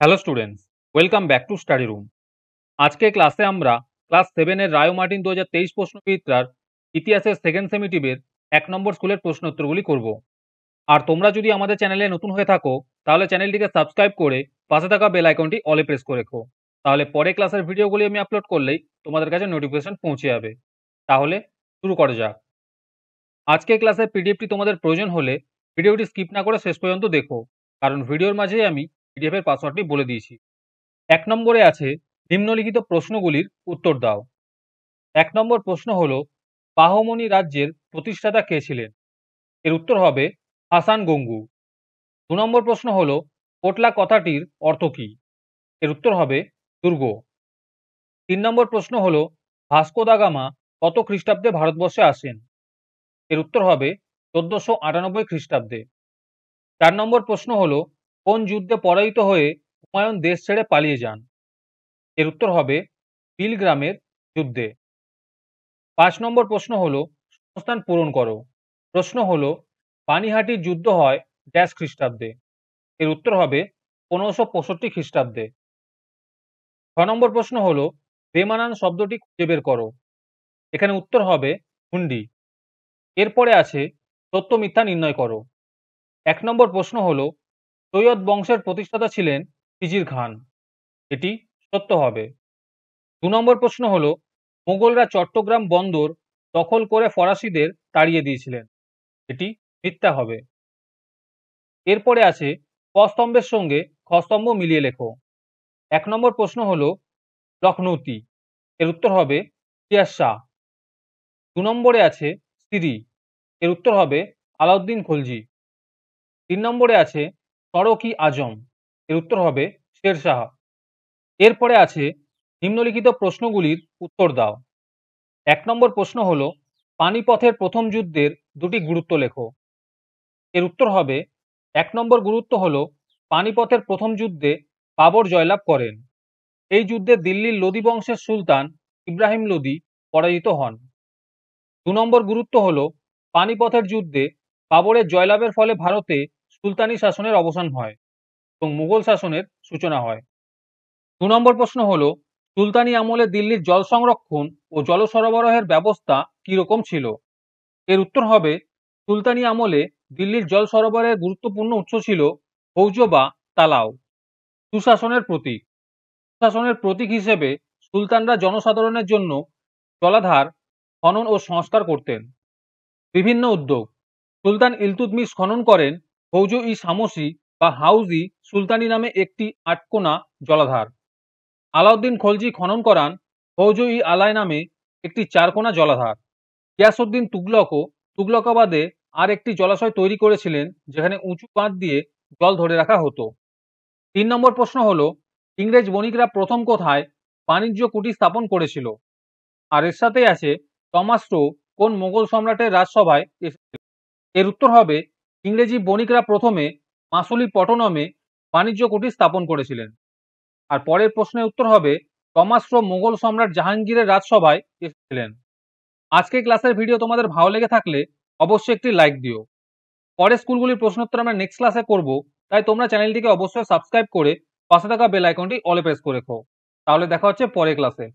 hello students welcome back to study room আজকে ক্লাসে আমরা ক্লাস সেভেনের রায় মার্টিন দু হাজার তেইশ প্রশ্নবিদটার ইতিহাসের সেকেন্ড সেমিটিভের এক নম্বর স্কুলের প্রশ্নোত্তরগুলি করব আর তোমরা যদি আমাদের চ্যানেলে নতুন হয়ে থাকো তাহলে চ্যানেলটিকে সাবস্ক্রাইব করে পাশে থাকা বেল আইকনটি অলে প্রেস করে রেখো তাহলে পরে ক্লাসের ভিডিওগুলি আমি আপলোড করলেই তোমাদের কাছে নোটিফিকেশন পৌঁছে যাবে তাহলে শুরু করা যাক আজকে ক্লাসের পিডিএফটি তোমাদের প্রয়োজন হলে ভিডিওটি স্কিপ না করে শেষ পর্যন্ত দেখো কারণ ভিডিওর মাঝেই আমি পিডিএফের পাসওয়ার্ডটি বলে দিয়েছি এক নম্বরে আছে নিম্নলিখিত প্রশ্নগুলির উত্তর দাও এক নম্বর প্রশ্ন হল বাহমনি রাজ্যের প্রতিষ্ঠাতা কে ছিলেন এর উত্তর হবে হাসান গঙ্গু দু নম্বর প্রশ্ন হল পোটলা কথাটির অর্থ কি এর উত্তর হবে দুর্গ তিন নম্বর প্রশ্ন হল ভাস্কো দাগামা কত খ্রিস্টাব্দে ভারতবর্ষে আসেন এর উত্তর হবে চোদ্দশো আটানব্বই খ্রিস্টাব্দে চার নম্বর প্রশ্ন হল কোন যুদ্ধে পরাজিত হয়ে হুমায়ুন দেশ ছেড়ে পালিয়ে যান এর উত্তর হবে পিলগ্রামের যুদ্ধে পাঁচ নম্বর প্রশ্ন হল সংস্থান পূরণ করো প্রশ্ন হল পানিহাটির যুদ্ধ হয় ড্যাশ খ্রিস্টাব্দে এর উত্তর হবে পনেরোশো পঁয়ষট্টি খ্রিস্টাব্দে ছ নম্বর প্রশ্ন হল বেমানান শব্দটি খুঁজে বের করো এখানে উত্তর হবে হুন্ডি এরপরে আছে সত্য মিথ্যা নির্ণয় করো এক নম্বর প্রশ্ন হলো সৈয়দ বংশের প্রতিষ্ঠাতা ছিলেন খিজির খান এটি সত্য হবে দু নম্বর প্রশ্ন হল মোগলরা চট্টগ্রাম বন্দর দখল করে ফরাসিদের তাড়িয়ে দিয়েছিলেন এটি মিথ্যা হবে এরপরে আছে কস্তম্ভের সঙ্গে খস্তম্ভ মিলিয়ে লেখো এক নম্বর প্রশ্ন হল লখনৌতি এর উত্তর হবে সিয়াস শাহ দু নম্বরে আছে সিরি এর উত্তর হবে আলাউদ্দিন খলজি তিন নম্বরে আছে সড়কি আজম এর উত্তর হবে শেরশাহ এরপরে আছে নিম্নলিখিত প্রশ্নগুলির উত্তর দাও এক নম্বর প্রশ্ন হল পানিপথের প্রথম যুদ্ধের দুটি গুরুত্ব লেখো এর উত্তর হবে এক নম্বর গুরুত্ব হল পানিপথের প্রথম যুদ্ধে বাবর জয়লাভ করেন এই যুদ্ধে দিল্লির লোদি বংশের সুলতান ইব্রাহিম লোদি পরাজিত হন দু নম্বর গুরুত্ব হল পানিপথের যুদ্ধে বাবরের জয়লাভের ফলে ভারতে সুলতানি শাসনের অবসান হয় এবং মুঘল শাসনের সূচনা হয় দু নম্বর প্রশ্ন হল সুলতানি আমলে দিল্লির জল সংরক্ষণ ও জল সরবরাহের ব্যবস্থা কীরকম ছিল এর উত্তর হবে সুলতানি আমলে দিল্লির জল সরবরাহের গুরুত্বপূর্ণ উৎস ছিল হৌজ বা তালাও সুশাসনের প্রতীক সুশাসনের প্রতীক হিসেবে সুলতানরা জনসাধারণের জন্য জলাধার খনন ও সংস্কার করতেন বিভিন্ন উদ্যোগ সুলতান ইলতুতমিশ খনন করেন হৌজ ই সামসি বা হাউজি সুলতানি নামে একটি আটকোনা জলাধার আলাউদ্দিন খলজি খনন করান হৌজ ই আলাই নামে একটি চারকোনা জলাধার তুগলক তুগলকও তুগলকাবাদে আর একটি জলাশয় তৈরি করেছিলেন যেখানে উঁচু বাঁধ দিয়ে জল ধরে রাখা হতো তিন নম্বর প্রশ্ন হলো ইংরেজ বণিকরা প্রথম কোথায় বাণিজ্য কুটি স্থাপন করেছিল আর এর সাথেই আছে টমাস কোন মোগল সম্রাটের রাজসভায় এসেছিল এর উত্তর হবে ইংরেজি বণিকরা প্রথমে মাসুলি পটনমে বাণিজ্য কুটির স্থাপন করেছিলেন আর পরের প্রশ্নের উত্তর হবে টমাস রো মুঘল সম্রাট জাহাঙ্গীরের রাজসভায় এসেছিলেন আজকে ক্লাসের ভিডিও তোমাদের ভালো লেগে থাকলে অবশ্যই একটি লাইক দিও পরের স্কুলগুলির প্রশ্নোত্তর আমরা নেক্সট ক্লাসে করব তাই তোমরা চ্যানেলটিকে অবশ্যই সাবস্ক্রাইব করে পাশে থাকা বেল আইকনটি অলে প্রেস করে রেখো তাহলে দেখা হচ্ছে পরের ক্লাসে